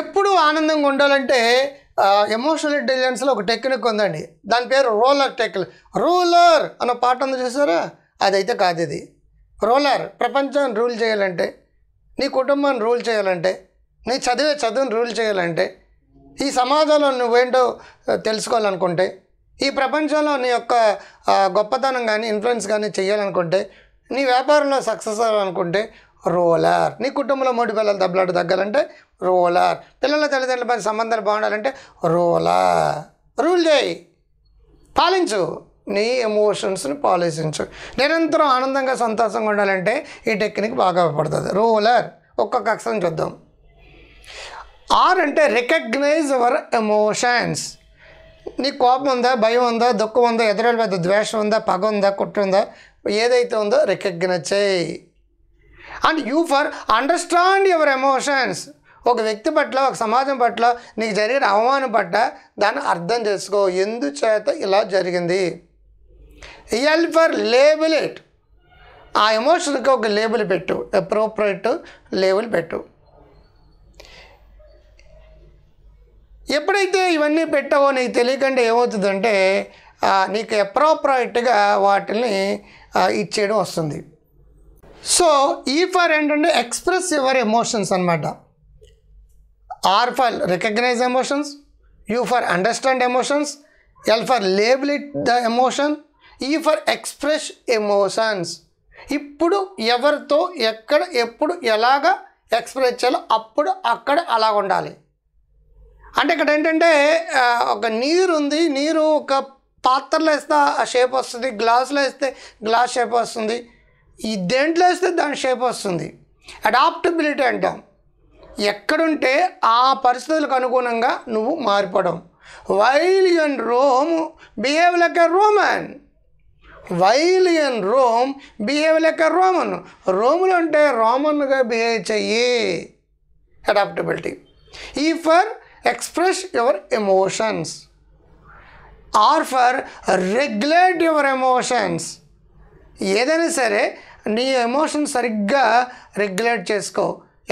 ఎప్పుడు ఆనందంగా ఉండాలంటే ఎమోషనల్ ఇంటెలిజెన్స్లో ఒక టెక్నిక్ ఉందండి దాని పేరు రోలర్ టెక్నిక్ రూలర్ అన్న పాట ఉంది చూసారా అదైతే కాదు ఇది రోలర్ ప్రపంచాన్ని రూల్ చేయాలంటే నీ కుటుంబాన్ని రూల్ చేయాలంటే నీ చదివే చదువుని రూల్ చేయాలంటే ఈ సమాజంలో నువ్వేంటో తెలుసుకోవాలనుకుంటే ఈ ప్రపంచంలో నీ యొక్క గొప్పతనం కానీ ఇన్ఫ్లుయెన్స్ కానీ చేయాలనుకుంటే నీ వ్యాపారంలో సక్సెస్ అవ్వాలనుకుంటే రోలర్ నీ కుటుంబంలో మూడు పిల్లలు దెబ్బలాట తగ్గాలంటే రోలర్ పిల్లల తల్లిదండ్రుల మధ్య సంబంధాలు బాగుండాలంటే రోలర్ రూల్ చేయి పాలించు నీ ఎమోషన్స్ని పాలించు నిరంతరం ఆనందంగా సంతోషంగా ఉండాలంటే ఈ టెక్నిక్ బాగా ఉపయోగపడుతుంది రోలర్ ఒక్కొక్క అక్షరం చూద్దాం ఆర్ అంటే రికగ్నైజ్ అవర్ ఎమోషన్స్ నీ కోపం ఉందా భయం ఉందా దుఃఖం ఉందా ఎదురు పెద్ద ద్వేషం ఉందా పగ ఉందా కుట్ర ఉందా ఏదైతే ఉందో రికగ్నైజ్ చేయి and U for understand your emotions ఒక వ్యక్తి పట్ల ఒక సమాజం పట్ల నీకు జరిగిన అవమానం పట్ల దాన్ని అర్థం చేసుకో ఎందుచేత ఇలా జరిగింది ఎల్ ఫర్ లేబుల్ ఇట్ ఆ ఎమోషన్కి ఒక లేబుల్ పెట్టు అప్రోప్రియట్ లేబుల్ పెట్టు ఎప్పుడైతే ఇవన్నీ పెట్టావో నీకు తెలియకుండా ఏమవుతుందంటే నీకు అప్రోప్రియట్గా వాటిని ఇచ్చేయడం వస్తుంది సో ఈ ఫర్ ఏంటంటే ఎక్స్ప్రెస్ యువర్ ఎమోషన్స్ అనమాట R for recognize emotions U for understand emotions L for label it the emotion E for express emotions ఇప్పుడు ఎవరితో ఎక్కడ ఎప్పుడు ఎలాగ ఎక్స్ప్రెస్ చేయాలో అప్పుడు అక్కడ అలా ఉండాలి అంటే ఇక్కడ ఏంటంటే ఒక నీరు ఉంది నీరు ఒక పాత్రలో వేస్తే ఆ షేప్ వస్తుంది గ్లాసులో వేస్తే గ్లాస్ షేప్ వస్తుంది ఈ దేంట్లో వేస్తే దాని షేప్ వస్తుంది అడాప్టబిలిటీ అంటాం ఎక్కడుంటే ఆ పరిస్థితులకు అనుగుణంగా నువ్వు మారిపోవడం while in Rome behave like a Roman while in Rome behave like a Roman రోములు అంటే రోమన్గా బిహేవ్ చెయ్యి adaptability E for express your emotions R for regulate your emotions ఏదైనా సరే నీ ఎమోషన్ సరిగ్గా రెగ్యులేట్ చేసుకో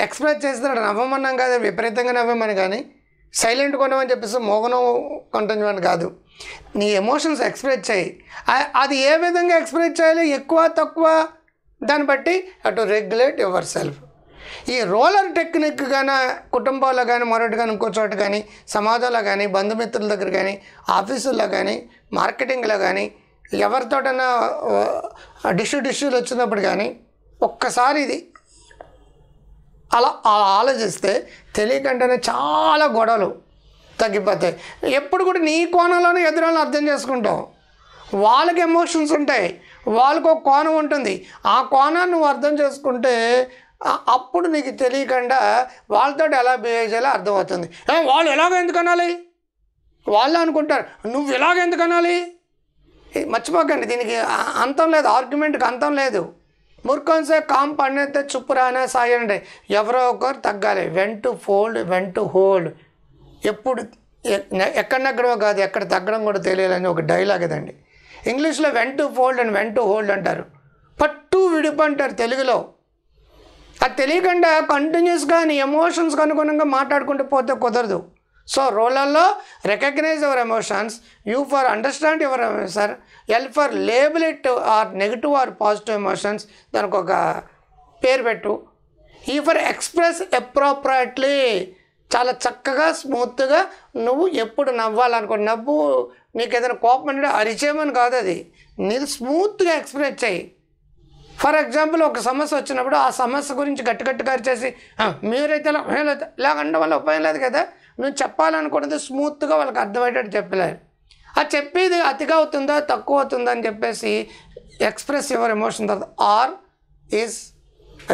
ఎక్స్ప్రెస్ చేస్తున్నాడు నవ్వమన్నాం కాదు విపరీతంగా నవ్వమని కానీ సైలెంట్ కొనమని చెప్పేసి మోగనం కొంటున్నామని కాదు నీ ఎమోషన్స్ ఎక్స్ప్రెస్ చేయి అది ఏ విధంగా ఎక్స్ప్రెస్ చేయాలి ఎక్కువ తక్కువ దాన్ని బట్టి అటు రెగ్యులేట్ యువర్ సెల్ఫ్ ఈ రోలర్ టెక్నిక్ కానీ కుటుంబంలో కానీ మరొకటి కానీ ఇంకో చోట కానీ సమాజంలో కానీ బంధుమిత్రుల దగ్గర కానీ ఆఫీసుల్లో కానీ మార్కెటింగ్లో కానీ ఎవరితోటైనా డిష్యూ డిష్యూలు వచ్చినప్పుడు కానీ ఒక్కసారి ఇది అలా ఆలోచిస్తే తెలియకుండానే చాలా గొడవలు తగ్గిపోతాయి ఎప్పుడు కూడా నీ కోణంలోనే ఎదురాలను అర్థం చేసుకుంటావు వాళ్ళకి ఎమోషన్స్ ఉంటాయి వాళ్ళకు ఒక కోణం ఉంటుంది ఆ కోణాన్ని నువ్వు అర్థం చేసుకుంటే అప్పుడు నీకు తెలియకుండా వాళ్ళతో ఎలా బిహేవ్ చేయాలో అర్థమవుతుంది వాళ్ళు ఎలాగ ఎందుకు అనాలి వాళ్ళు అనుకుంటారు నువ్వు ఎలాగ ఎందుకు అనాలి మర్చిపోకండి దీనికి అంతం లేదు ఆర్గ్యుమెంట్కి అంతం లేదు ముర్కొన్సే కామ్ పండితే చుప్పు రానే సాయండి ఎవరో ఒకరు తగ్గాలి when to fold when to hold ఎప్పుడు ఎక్కడనెక్కడో కాదు ఎక్కడ తగ్గడం కూడా తెలియాలని ఒక డైలాగ్ ఇదండి ఇంగ్లీష్లో when to fold and when to hold అంటారు పట్టు విడుపు అంటారు తెలుగులో అది తెలియకుండా కంటిన్యూస్గా నీ ఎమోషన్స్కి అనుగుణంగా మాట్లాడుకుంటూ పోతే కుదరదు సో రోలర్లో recognize your emotions U for understand your sir L for label it or negative or positive emotions దానికి ఒక పేరు పెట్టు ఈ ఫర్ ఎక్స్ప్రెస్ అప్రోప్రియట్లీ చాలా చక్కగా స్మూత్గా నువ్వు ఎప్పుడు నవ్వాలనుకో నవ్వు నీకు ఏదైనా కోపం అంటే అరిచేయమని కాదు అది నీకు స్మూత్గా ఎక్స్ప్రెస్ చేయి ఫర్ ఎగ్జాంపుల్ ఒక సమస్య వచ్చినప్పుడు ఆ సమస్య గురించి గట్టిగట్టుగా చేసి మీరైతే ఇలా లేకుండా వల్ల ఉపయోగం లేదు కదా నువ్వు చెప్పాలనుకున్నది స్మూత్గా వాళ్ళకి అర్థమయ్యేటట్టు చెప్పలేదు ఆ చెప్పేది అతిగా అవుతుందా తక్కువ అవుతుందా అని చెప్పేసి ఎక్స్ప్రెస్ యువర్ ఎమోషన్ తర్వాత R is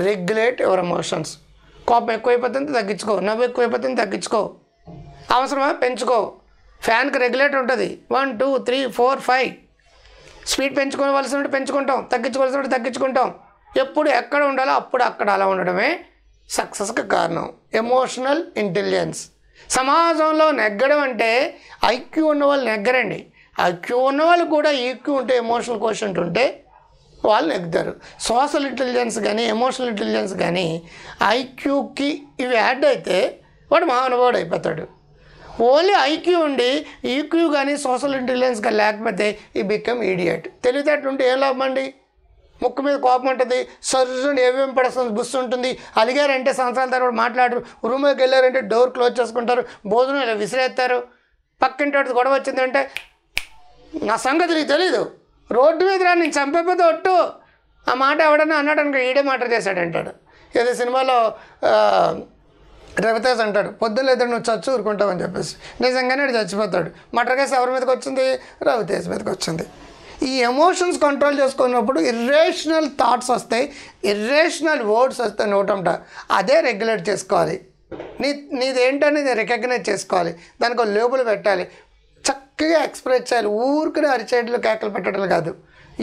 regulate your emotions కోపం ఎక్కువైపోతుంది తగ్గించుకో నవ్వు ఎక్కువైపోతుంది తగ్గించుకో అవసరమా పెంచుకో ఫ్యాన్కి రెగ్యులేటర్ ఉంటుంది one two three four five speed పెంచుకోవలసిన పెంచుకుంటాం తగ్గించుకోవాల్సినట్టు తగ్గించుకుంటాం ఎప్పుడు ఎక్కడ ఉండాలో అప్పుడు అక్కడ అలా ఉండడమే సక్సెస్కి కారణం ఎమోషనల్ ఇంటెలిజెన్స్ సమాజంలో నెగ్గడం అంటే ఐక్యూ ఉన్న వాళ్ళు నెగ్గరండి ఐక్యూ ఉన్న వాళ్ళు కూడా ఈక్యూ ఉంటే ఎమోషనల్ క్వశ్చన్ ఉంటే వాళ్ళు నెగ్గుతారు సోషల్ ఇంటెలిజెన్స్ కానీ ఎమోషనల్ ఇంటెలిజెన్స్ కానీ ఐక్యూకి ఇవి యాడ్ అయితే వాడు మహానుభావుడు అయిపోతాడు ఓన్లీ ఐక్యూ ఉండి ఈక్యూ కానీ సోషల్ ఇంటెలిజెన్స్ కానీ లేకపోతే ఈ బికమ్ ఈడియట్ తెలివితేటలు ఉంటే ఏం లాభం అండి ముక్కు మీద కోపం ఉంటుంది సర్జన్ ఏవేం పడేస్తుంది బుస్సు ఉంటుంది అలిగారంటే సంవత్సరాల తర్వాత మాట్లాడరు రూమ్కి వెళ్ళారంటే డోర్ క్లోజ్ చేసుకుంటారు భోజనం ఇలా విసిరేస్తారు పక్కింటి వాటి గొడవ వచ్చిందంటే నా సంగతి నీకు తెలీదు రోడ్డు మీద రా నేను చంపేపోతే ఒట్టు ఆ మాట ఎవడన్నా అన్నాడు అనుకో ఈడే మాట చేశాడంటాడు ఏదో సినిమాలో రవితేజ్ అంటాడు పొద్దున్న ఇద్దరు నువ్వు చచ్చి అని చెప్పేసి నిజంగానే చచ్చిపోతాడు మటర్ కేసు ఎవరి మీదకి వచ్చింది రవితేజ్ మీదకి వచ్చింది ఈ ఎమోషన్స్ కంట్రోల్ చేసుకున్నప్పుడు ఇర్రేషనల్ థాట్స్ వస్తాయి ఇర్రేషనల్ వర్డ్స్ వస్తాయి నోటంట అదే రెగ్యులేట్ చేసుకోవాలి నీ నీదేంటనేది రికగ్నైజ్ చేసుకోవాలి దానికి ఒక లేబుల్ పెట్టాలి చక్కగా ఎక్స్ప్రెస్ చేయాలి ఊరికి అరిచేట్లు కేకలు పెట్టడం కాదు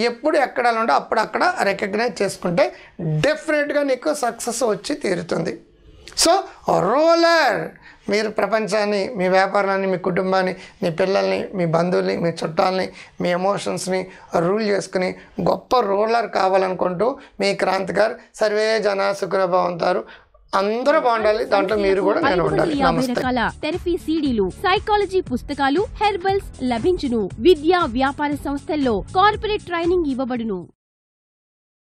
ఎప్పుడు ఎక్కడ ఉంటే అప్పుడు అక్కడ రికగ్నైజ్ చేసుకుంటే డెఫినెట్గా నీకు సక్సెస్ వచ్చి తీరుతుంది సో రోలర్ మీరు ప్రపంచాన్ని మీ వ్యాపారాన్ని మీ కుటుంబాన్ని మీ పిల్లల్ని మీ బంధువుల్ని మీ చుట్టాలని మీ ఎమోషన్స్ని రూల్ చేసుకుని గొప్ప రోలర్ కావాలనుకుంటూ మీ క్రాంతి గారు సర్వే జన సుఖరభవంతారు అందరూ బాగుండాలి దాంట్లో మీరు కూడా నేను ఉండాలి థెరపీ సీడీలు సైకాలజీ పుస్తకాలు హెర్బల్స్ లభించును విద్యా వ్యాపార సంస్థల్లో కార్పొరేట్ ట్రైనింగ్ ఇవ్వబడును